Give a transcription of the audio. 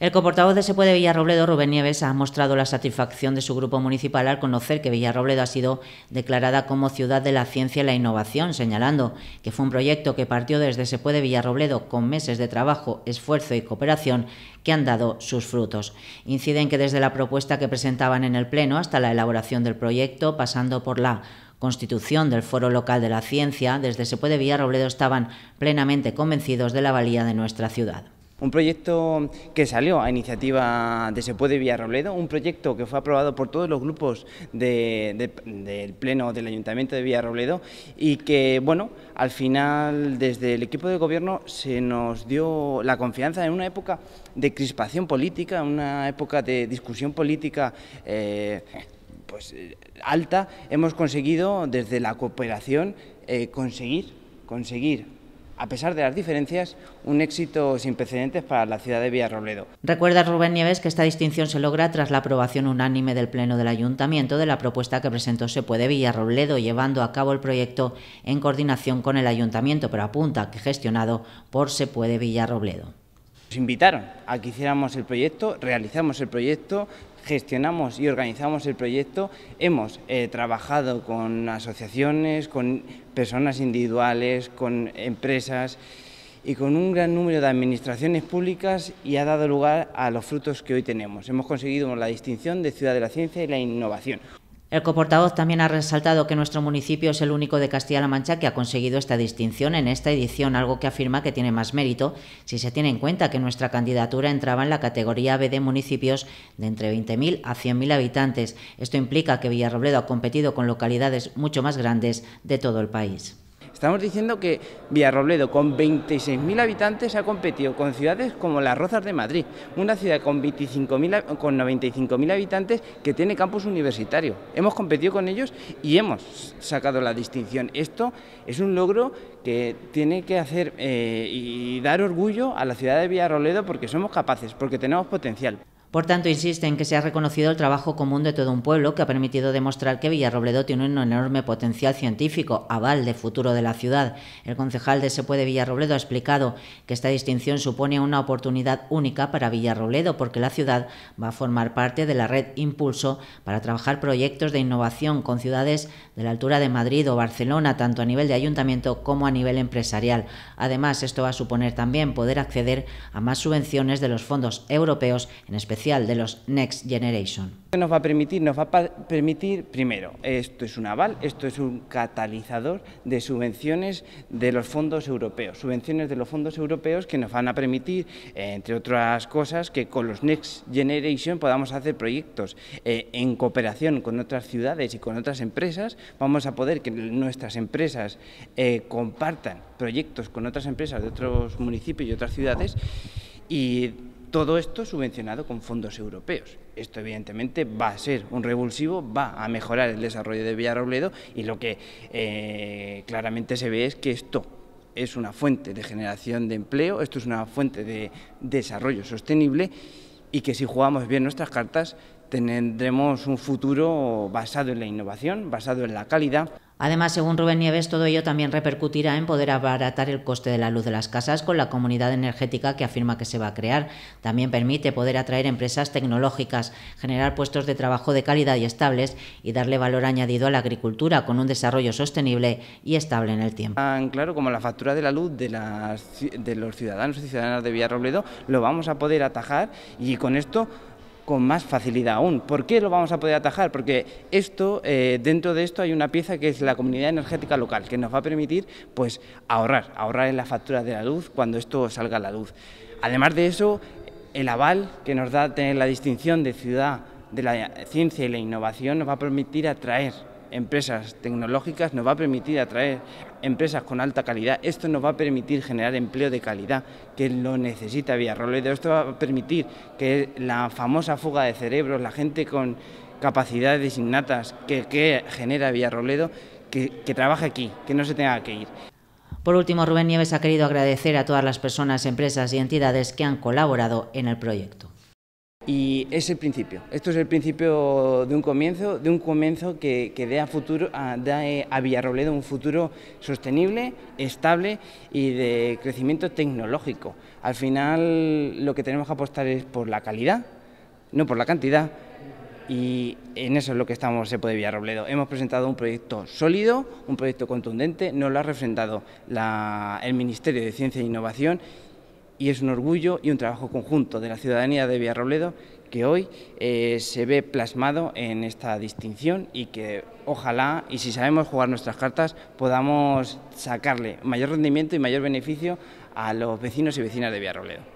El coportavoz de Se puede Villarrobledo, Rubén Nieves, ha mostrado la satisfacción de su grupo municipal al conocer que Villarrobledo ha sido declarada como Ciudad de la Ciencia y la Innovación, señalando que fue un proyecto que partió desde Se puede Villarrobledo con meses de trabajo, esfuerzo y cooperación que han dado sus frutos. Inciden que desde la propuesta que presentaban en el Pleno hasta la elaboración del proyecto, pasando por la constitución del Foro Local de la Ciencia, desde Se puede Villarrobledo estaban plenamente convencidos de la valía de nuestra ciudad. Un proyecto que salió a iniciativa de Se Puede Villarrobledo, un proyecto que fue aprobado por todos los grupos del Pleno del Ayuntamiento de Villarrobledo y que, bueno, al final desde el equipo de gobierno se nos dio la confianza en una época de crispación política, en una época de discusión política. Eh, pues alta hemos conseguido desde la cooperación eh, conseguir conseguir a pesar de las diferencias, un éxito sin precedentes para la ciudad de Villarrobledo. Recuerda Rubén Nieves que esta distinción se logra tras la aprobación unánime del Pleno del Ayuntamiento de la propuesta que presentó Se Puede Villarrobledo, llevando a cabo el proyecto en coordinación con el Ayuntamiento, pero apunta que gestionado por Se Puede Villarrobledo. Nos invitaron a que hiciéramos el proyecto, realizamos el proyecto, gestionamos y organizamos el proyecto. Hemos eh, trabajado con asociaciones, con personas individuales, con empresas y con un gran número de administraciones públicas y ha dado lugar a los frutos que hoy tenemos. Hemos conseguido la distinción de Ciudad de la Ciencia y la Innovación, el coportavoz también ha resaltado que nuestro municipio es el único de Castilla-La Mancha que ha conseguido esta distinción en esta edición, algo que afirma que tiene más mérito si se tiene en cuenta que nuestra candidatura entraba en la categoría B de municipios de entre 20.000 a 100.000 habitantes. Esto implica que Villarrobledo ha competido con localidades mucho más grandes de todo el país. Estamos diciendo que Villarrobledo, con 26.000 habitantes, ha competido con ciudades como las Rozas de Madrid, una ciudad con, 95.000 habitantes que tiene campus universitario. Hemos competido con ellos y hemos sacado la distinción. Esto es un logro que tiene que hacer eh, y dar orgullo a la ciudad de Villarrobledo porque somos capaces, porque tenemos potencial. Por tanto, insiste en que se ha reconocido el trabajo común de todo un pueblo que ha permitido demostrar que Villarrobledo tiene un enorme potencial científico, aval de futuro de la ciudad. El concejal de Sepu de Villarrobledo ha explicado que esta distinción supone una oportunidad única para Villarrobledo porque la ciudad va a formar parte de la red Impulso para trabajar proyectos de innovación con ciudades de la altura de Madrid o Barcelona, tanto a nivel de ayuntamiento como a nivel empresarial. Además, esto va a suponer también poder acceder a más subvenciones de los fondos europeos, en especial de los Next Generation. ¿Qué nos va a permitir? Nos va a permitir, primero, esto es un aval, esto es un catalizador de subvenciones de los fondos europeos, subvenciones de los fondos europeos que nos van a permitir, entre otras cosas, que con los Next Generation podamos hacer proyectos eh, en cooperación con otras ciudades y con otras empresas, vamos a poder que nuestras empresas eh, compartan proyectos con otras empresas de otros municipios y otras ciudades y todo esto subvencionado con fondos europeos. Esto evidentemente va a ser un revulsivo, va a mejorar el desarrollo de Villarrobledo y lo que eh, claramente se ve es que esto es una fuente de generación de empleo, esto es una fuente de desarrollo sostenible y que si jugamos bien nuestras cartas tendremos un futuro basado en la innovación, basado en la calidad. Además, según Rubén Nieves, todo ello también repercutirá en poder abaratar el coste de la luz de las casas con la comunidad energética que afirma que se va a crear. También permite poder atraer empresas tecnológicas, generar puestos de trabajo de calidad y estables y darle valor añadido a la agricultura con un desarrollo sostenible y estable en el tiempo. Tan claro como la factura de la luz de, de los ciudadanos y ciudadanas de Villarrobledo lo vamos a poder atajar y con esto con más facilidad aún. ¿Por qué lo vamos a poder atajar? Porque esto, eh, dentro de esto hay una pieza que es la comunidad energética local, que nos va a permitir pues, ahorrar, ahorrar en la factura de la luz cuando esto salga a la luz. Además de eso, el aval que nos da tener la distinción de ciudad de la ciencia y la innovación nos va a permitir atraer empresas tecnológicas, nos va a permitir atraer empresas con alta calidad, esto nos va a permitir generar empleo de calidad, que lo necesita Villarroledo, esto va a permitir que la famosa fuga de cerebros, la gente con capacidades innatas que, genera Villarroledo, que trabaje aquí, que no se tenga que ir. Por último, Rubén Nieves ha querido agradecer a todas las personas, empresas y entidades que han colaborado en el proyecto. Y es el principio, esto es el principio de un comienzo, de un comienzo que, dé, a futuro, eh, a, Villarrobledo un futuro sostenible, estable y de crecimiento tecnológico. Al final lo que tenemos que apostar es por la calidad, no por la cantidad, y en eso es lo que estamos se puede Villarrobledo. Hemos presentado un proyecto sólido, un proyecto contundente, No lo ha refrendado la, el Ministerio de Ciencia e Innovación y es un orgullo y un trabajo conjunto de la ciudadanía de Villarrobledo que hoy eh, se ve plasmado en esta distinción y que ojalá, y si sabemos jugar nuestras cartas, podamos sacarle mayor rendimiento y mayor beneficio a los vecinos y vecinas de Villarrobledo.